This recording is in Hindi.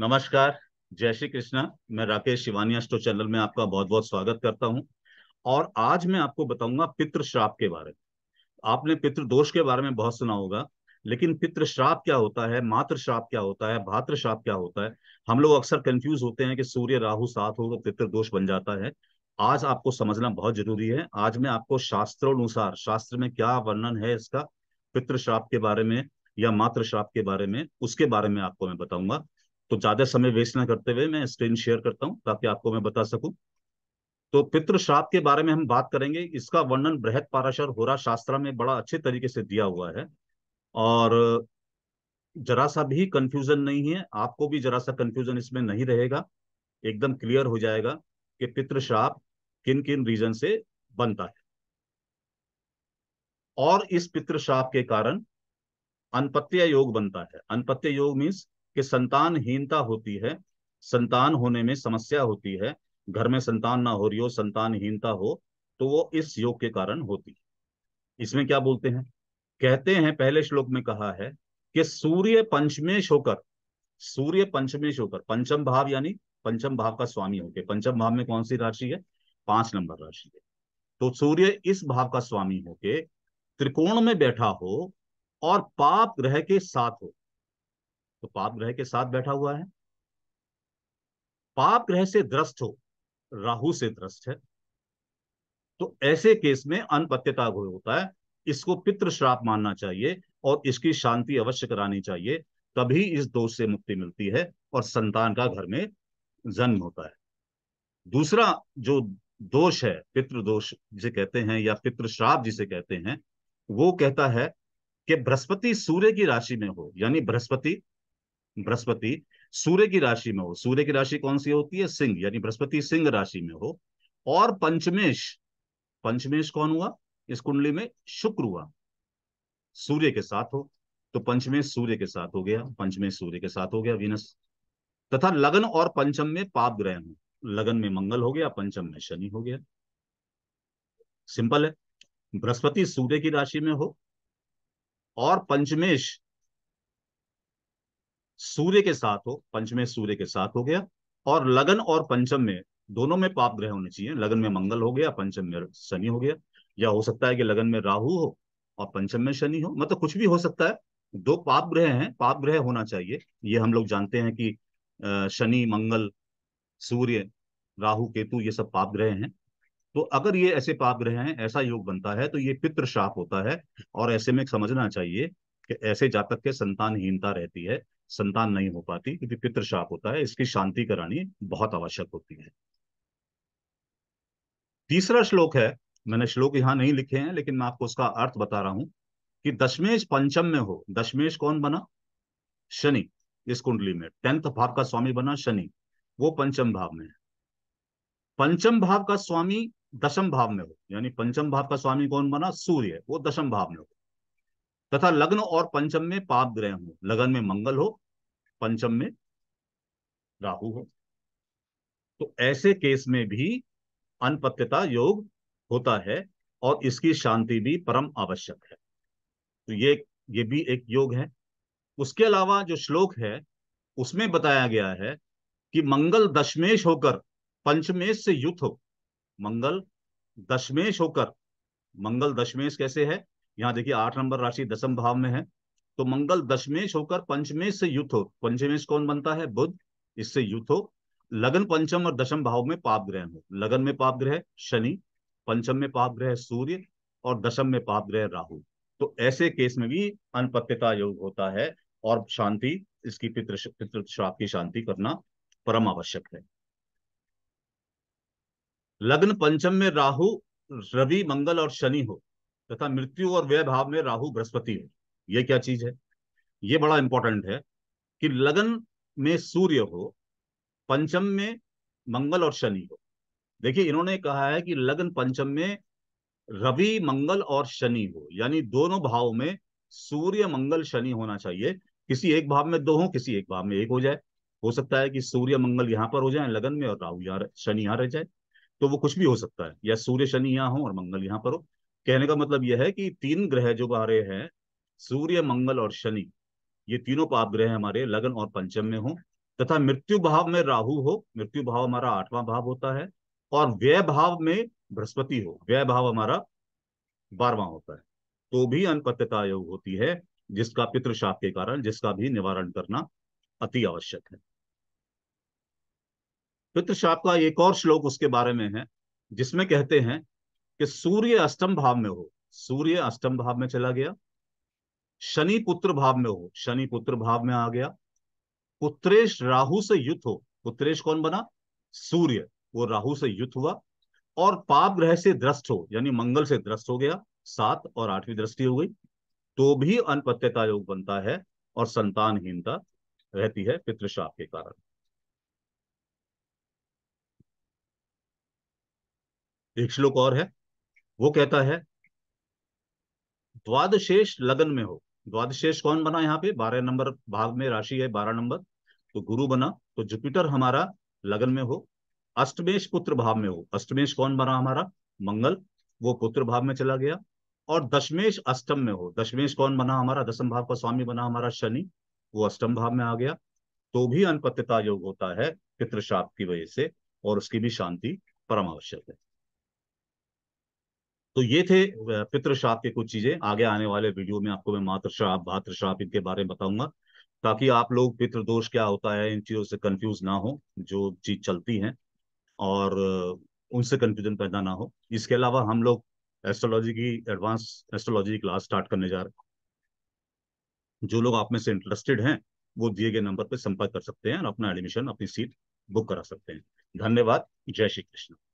नमस्कार जय श्री कृष्णा मैं राकेश शिवानी अष्टो चैनल में आपका बहुत बहुत स्वागत करता हूं और आज मैं आपको बताऊंगा पितृ श्राप के बारे में आपने पितृ दोष के बारे में बहुत सुना होगा लेकिन पितृ श्राप क्या होता है मातृ श्राप क्या होता है भातृ श्राप क्या होता है हम लोग अक्सर कंफ्यूज होते हैं कि सूर्य राहु साथ हो तो दोष बन जाता है आज आपको समझना बहुत जरूरी है आज मैं आपको शास्त्रोनुसार शास्त्र में क्या वर्णन है इसका पितृ श्राप के बारे में या मातृ श्राप के बारे में उसके बारे में आपको मैं बताऊंगा तो ज्यादा समय वेस्ट ना करते हुए मैं स्क्रीन शेयर करता हूँ ताकि आपको मैं बता सकूं तो पितृ श्राप के बारे में हम बात करेंगे इसका वर्णन बृहद पाराशर होरा शास्त्र में बड़ा अच्छे तरीके से दिया हुआ है और जरा सा भी कंफ्यूजन नहीं है आपको भी जरा सा कंफ्यूजन इसमें नहीं रहेगा एकदम क्लियर हो जाएगा कि पितृश्राप श्राप किन किन रीजन से बनता है और इस पितृश्राप श्राप के कारण अनपत्य योग बनता है अनपत्य योग मीन्स कि संतानहीनता होती है संतान होने में समस्या होती है घर में संतान ना हो रही हो संतानहीनता हो तो वो इस योग के कारण होती है इसमें क्या बोलते हैं कहते हैं पहले श्लोक में कहा है कि सूर्य पंचमेश होकर सूर्य पंचमेश होकर पंचम भाव यानी पंचम भाव का स्वामी होकर पंचम भाव में कौन सी राशि है पांच नंबर राशि है तो सूर्य इस भाव का स्वामी होके त्रिकोण में बैठा हो और पाप ग्रह के साथ हो तो पाप ग्रह के साथ बैठा हुआ है पाप ग्रह से ग्रस्त हो राहु से ग्रस्त है तो ऐसे केस में अनपत्यता घोर होता है इसको पित्र श्राप मानना चाहिए और इसकी शांति अवश्य करानी चाहिए तभी इस दोष से मुक्ति मिलती है और संतान का घर में जन्म होता है दूसरा जो दोष है पितृ दोष जिसे कहते हैं या पितृ श्राप जिसे कहते हैं वो कहता है कि बृहस्पति सूर्य की राशि में हो यानी बृहस्पति बृहस्पति सूर्य की राशि में हो सूर्य की राशि कौन सी होती है सिंह यानी बृहस्पति सिंह राशि में हो और पंचमेश पंचमेश कौन हुआ इस कुंडली में शुक्र हुआ सूर्य के साथ हो तो पंचमेश सूर्य के साथ हो गया पंचमेश सूर्य के साथ हो गया विनस तथा लगन और पंचम में पाप ग्रहण हो लगन में मंगल हो गया पंचम में शनि हो गया सिंपल है बृहस्पति सूर्य की राशि में हो और पंचमेश सूर्य के साथ हो पंच में सूर्य के साथ हो गया और लगन और पंचम में दोनों में पाप ग्रह होने चाहिए लगन में मंगल हो गया पंचम में शनि हो गया या हो सकता है कि लगन में राहु हो और पंचम में शनि हो मतलब कुछ भी हो सकता है दो पाप ग्रह हैं पाप ग्रह होना चाहिए ये हम लोग जानते हैं कि शनि मंगल सूर्य राहु केतु ये सब पाप ग्रह हैं तो अगर ये ऐसे पाप ग्रह हैं ऐसा योग बनता है तो ये पितृ शाप होता है और ऐसे में समझना चाहिए कि ऐसे जातक के संतानहीनता रहती है संतान नहीं हो पाती क्योंकि पितृशाप होता है इसकी शांति करानी बहुत आवश्यक होती है तीसरा श्लोक है मैंने श्लोक यहां नहीं लिखे हैं लेकिन मैं आपको उसका अर्थ बता रहा हूं कि दशमेश पंचम में हो दशमेश कौन बना शनि इस कुंडली में टेंथ भाव का स्वामी बना शनि वो पंचम भाव में है पंचम भाव का स्वामी दशम भाव में हो यानी पंचम भाव का स्वामी कौन बना सूर्य वो दशम भाव में हो तथा लग्न और पंचम में पाप ग्रह हो लगन में मंगल हो पंचम में राहु हो तो ऐसे केस में भी अनपत्यता योग होता है और इसकी शांति भी परम आवश्यक है तो ये ये भी एक योग है उसके अलावा जो श्लोक है उसमें बताया गया है कि मंगल दशमेश होकर पंचमेश से युक्त हो मंगल दशमेश होकर मंगल दशमेश कैसे है यहाँ देखिए आठ नंबर राशि दसम भाव में है तो मंगल दशमेश होकर पंचमेश से युद्ध हो पंचमेश कौन बनता है बुद्ध इससे युद्ध हो लगन पंचम और दशम भाव में पाप ग्रह हो लगन में पाप ग्रह शनि पंचम में पाप ग्रह सूर्य और दशम में पाप ग्रह राहु तो ऐसे केस में भी अनपत्यता योग होता है और शांति इसकी पितृ पितृ श्राप की शांति करना परम आवश्यक है लग्न पंचम में राहु रवि मंगल और शनि हो तथा मृत्यु और व्यय भाव में राहु बृहस्पति है ये क्या चीज है ये बड़ा इंपॉर्टेंट है कि लगन में सूर्य हो पंचम में मंगल और शनि हो देखिए इन्होंने कहा है कि लगन पंचम में रवि मंगल और शनि हो यानी दोनों भाव में सूर्य मंगल शनि होना चाहिए किसी एक भाव में दो हो किसी एक भाव में एक हो जाए हो सकता है कि सूर्य मंगल यहाँ पर हो जाए लगन में और राहु यहाँ शनि यहाँ रह जाए तो वो कुछ भी हो सकता है या सूर्य शनि यहाँ हो और मंगल यहाँ पर हो कहने का मतलब यह है कि तीन ग्रह जो हमारे हैं सूर्य मंगल और शनि ये तीनों पाप ग्रह हमारे लगन और पंचम में हो तथा मृत्यु भाव में राहु हो मृत्यु भाव हमारा आठवां भाव होता है और व्यय भाव में बृहस्पति हो व्यय भाव हमारा बारवा होता है तो भी अनपत्यता योग होती है जिसका पितृशाप के कारण जिसका भी निवारण करना अति आवश्यक है पितृशाप का एक और श्लोक उसके बारे में है जिसमें कहते हैं कि सूर्य अष्टम भाव में हो सूर्य अष्टम भाव में चला गया शनि पुत्र भाव में हो शनि पुत्र भाव में आ गया पुत्रेश राहु से युद्ध हो पुत्रेश कौन बना सूर्य वो राहु से युद्ध हुआ और पाप ग्रह से दृष्ट हो यानी मंगल से दृष्ट हो गया सात और आठवीं दृष्टि हो गई तो भी अनपत्य का योग बनता है और संतानहीनता रहती है पितृशाप के कारण एक श्लोक और है वो कहता है द्वादशेष लगन में हो द्वादशेष कौन बना यहाँ पे बारह नंबर भाग में राशि है बारह नंबर तो गुरु बना तो जुपिटर हमारा लगन में हो अष्टमेश पुत्र भाव में हो अष्टमेश कौन बना हमारा मंगल वो पुत्र भाव में चला गया और दशमेश अष्टम में हो दशमेश कौन बना हमारा दशम भाव का स्वामी बना हमारा शनि वो अष्टम भाव में आ गया तो भी अनपत्यता योग होता है पितृशाप की वजह से और उसकी भी शांति परमावश्यक है तो ये थे पितृश्राप के कुछ चीजें आगे आने वाले वीडियो में आपको मैं मातृश्राप भातृश्राप इनके बारे में बताऊंगा ताकि आप लोग पितृदोष क्या होता है इन चीजों से कंफ्यूज ना हो जो चीज चलती है और उनसे कंफ्यूजन पैदा ना हो इसके अलावा हम लोग एस्ट्रोलॉजी की एडवांस एस्ट्रोलॉजी की क्लास स्टार्ट करने जा रहे हैं जो लोग आप में से इंटरेस्टेड हैं वो दिए गए नंबर पर संपर्क कर सकते हैं और अपना एडमिशन अपनी सीट बुक करा सकते हैं धन्यवाद जय श्री कृष्ण